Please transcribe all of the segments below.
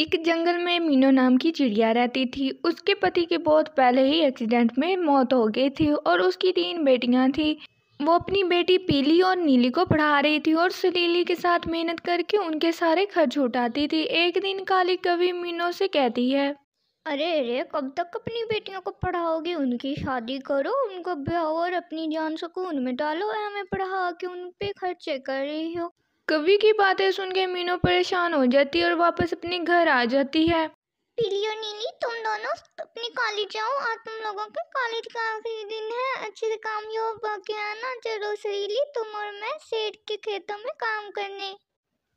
एक जंगल में मीनो नाम की चिड़िया रहती थी उसके पति के बहुत पहले ही एक्सीडेंट में मौत हो गई थी और उसकी तीन बेटियां थी वो अपनी बेटी पीली और नीली को पढ़ा रही थी और सलीली के साथ मेहनत करके उनके सारे खर्च उठाती थी एक दिन काली कवि मीनो से कहती है अरे अरे कब तक अपनी बेटियों को पढ़ाओगे उनकी शादी करो उनको ब्याह और अपनी जान सुकून में डालो हमें पढ़ा के उन पे खर्चे कर रही हो कवि की बातें सुन के मीनू परेशान हो जाती और वापस अपने घर आ जाती है पीली और नीली तुम दोनों अपने कॉलेज जाओ और तुम लोगों के कॉलेज का आखिरी दिन है अच्छे से काम यो बाकी आना चलो सरीली तुम और मैं सेठ के खेतों में काम करने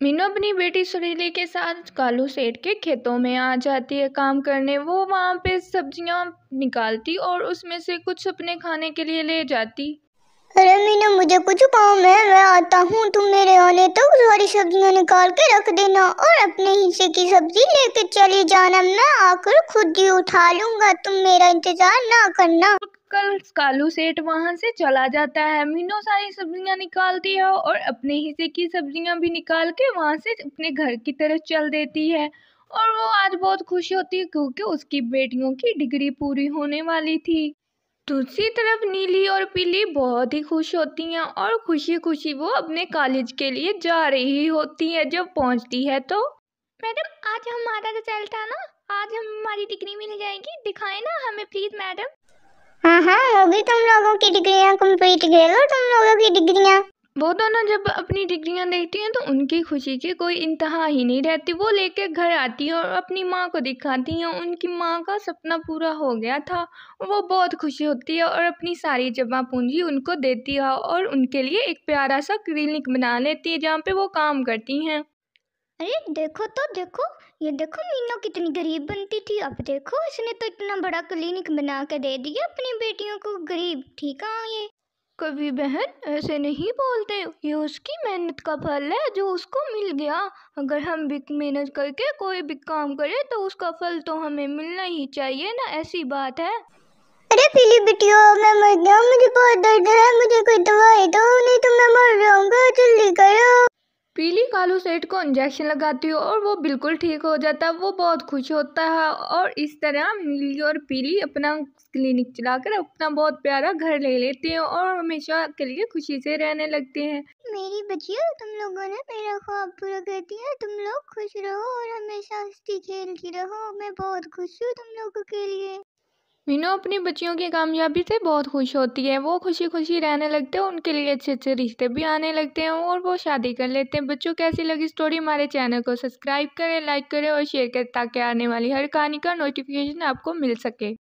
मीनू अपनी बेटी सुरीली के साथ कालू सेठ के खेतों में आ जाती है काम करने वो वहाँ पे सब्जियाँ निकालती और उसमें से कुछ अपने खाने के लिए ले जाती अरे मीना मुझे कुछ काम है मैं आता हूँ तुम मेरे आने तक सारी सब्जियाँ निकाल के रख देना और अपने हिस्से की सब्जी लेके चले जाना मैं आकर खुद ही उठा लूंगा तुम मेरा इंतजार ना करना कल कालू सेठ वहाँ से चला जाता है मीनू सारी सब्जियाँ निकालती है और अपने हिस्से की सब्जियाँ भी निकाल के वहाँ से अपने घर की तरफ चल देती है और वो आज बहुत खुश होती है क्योंकि उसकी बेटियों की डिग्री पूरी होने वाली थी दूसरी तरफ नीली और पीली बहुत ही खुश होती हैं और खुशी खुशी वो अपने कॉलेज के लिए जा रही होती है जब पहुंचती है तो मैडम आज हमारा रिजल्ट आना आज हम हमारी डिग्री मिल जाएगी दिखाए ना हमें प्लीज मैडम हाँ हाँ होगी तुम लोगों की डिग्रियाँ कम्प्लीट तो कर लो तुम लोगों की डिग्रियाँ वो दोनों तो जब अपनी डिग्रियां देखती हैं तो उनकी खुशी की कोई इंतहा ही नहीं रहती वो लेके घर आती हैं और अपनी माँ को दिखाती हैं उनकी माँ का सपना पूरा हो गया था वो बहुत खुशी होती है और अपनी सारी जमा पूंजी उनको देती है और उनके लिए एक प्यारा सा क्लिनिक बना लेती है जहाँ पे वो काम करती हैं अरे देखो तो देखो ये देखो मीनू कितनी गरीब बनती थी अब देखो इसने तो इतना बड़ा क्लिनिक बना के दे दिया अपनी बेटियों को गरीब ठीक है ये कभी बहन ऐसे नहीं बोलते ये उसकी मेहनत का फल है जो उसको मिल गया अगर हम भी मेहनत करके कोई भी काम करें तो उसका फल तो हमें मिलना ही चाहिए ना ऐसी बात है अरे पीली बिटियो मैं मर गया मुझे बहुत दर्द है मुझे कोई दवाई दो पीली कालू सेठ को इंजेक्शन लगाती हूँ और वो बिल्कुल ठीक हो जाता है वो बहुत खुश होता है और इस तरह नीली और पीली अपना क्लिनिक चलाकर अपना बहुत प्यारा घर ले लेते हैं और हमेशा के लिए खुशी से रहने लगते हैं मेरी बच्चियों तुम लोगों ने मेरा ख्वाब पूरा कर दिया तुम लोग खुश रहो और हमेशा हंसती खेलती रहो मैं बहुत खुश हूँ तुम लोगों के लिए मीनू अपनी बच्चियों की कामयाबी से बहुत खुश होती है वो खुशी खुशी रहने लगते हैं उनके लिए अच्छे अच्छे रिश्ते भी आने लगते हैं और वो शादी कर लेते हैं बच्चों कैसी लगी स्टोरी हमारे चैनल को सब्सक्राइब करें लाइक करें और शेयर करें ताकि आने वाली हर कहानी का नोटिफिकेशन आपको मिल सके